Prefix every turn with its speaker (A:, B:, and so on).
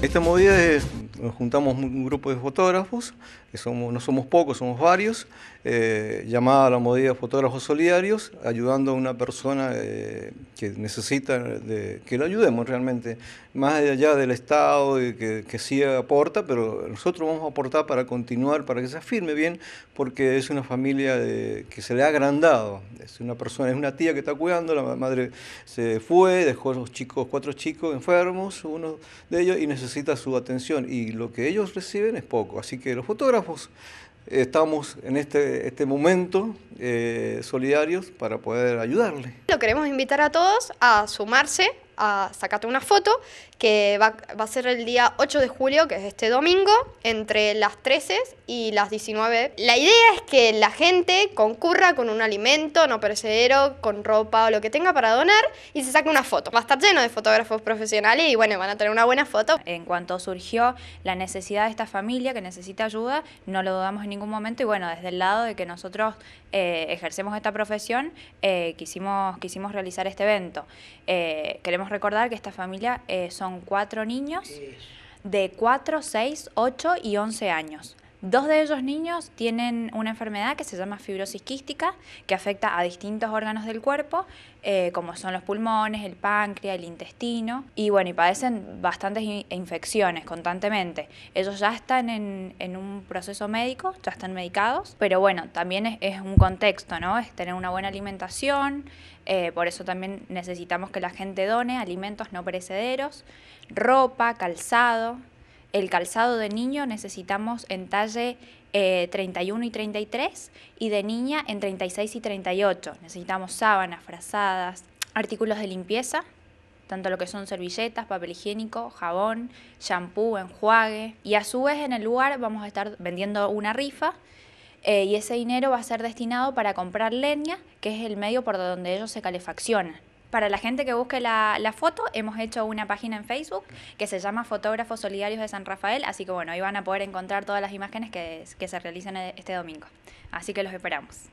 A: Esta movida es, juntamos un grupo de fotógrafos no somos pocos, somos varios, eh, llamada a la modalidad fotógrafos solidarios, ayudando a una persona eh, que necesita que lo ayudemos realmente, más allá del Estado y que, sí aporta, pero nosotros vamos a aportar para continuar, para que se afirme bien, porque es una familia eh, que se le ha agrandado, es una persona, es una tía que está cuidando, la madre se fue, dejó a los chicos, cuatro chicos enfermos, uno de ellos, y necesita su atención, y lo que ellos reciben es poco, así que los fotógrafos estamos en este, este momento eh, solidarios para poder ayudarle.
B: Lo queremos invitar a todos a sumarse a sacarte una foto, que va, a ser el día 8 de julio, que es este domingo, entre las 13 y las 19. La idea es que la gente concurra con un alimento no perecedero, con ropa o lo que tenga
C: para donar y se saque una foto. Va a estar lleno de fotógrafos profesionales y bueno, van a tener una buena foto. En cuanto surgió la necesidad de esta familia que necesita ayuda, no lo dudamos en ningún momento y bueno, desde el lado de que nosotros eh, ejercemos esta profesión, eh, quisimos, quisimos realizar este evento. Eh, queremos recordar que esta familia eh, son cuatro niños de 4, 6, 8 y 11 años. Dos de ellos niños tienen una enfermedad que se llama fibrosis quística, que afecta a distintos órganos del cuerpo, eh, como son los pulmones, el páncreas, el intestino, y bueno, y padecen bastantes infecciones constantemente. Ellos ya están en, un proceso médico, ya están medicados, pero bueno, también es, un contexto, ¿no? Es tener una buena alimentación, eh, por eso también necesitamos que la gente done alimentos no perecederos, ropa, calzado, el calzado de niño necesitamos en talle 31 eh, y 33 y de niña en 36 y 38. Necesitamos sábanas, frazadas, artículos de limpieza, tanto lo que son servilletas, papel higiénico, jabón, shampoo, enjuague. Y a su vez en el lugar vamos a estar vendiendo una rifa eh, y ese dinero va a ser destinado para comprar leña, que es el medio por donde ellos se calefaccionan. Para la gente que busque la, foto, hemos hecho una página en Facebook que se llama Fotógrafos Solidarios de San Rafael, así que bueno, ahí van a poder encontrar todas las imágenes que, que se realizan e, este domingo. Así que los esperamos.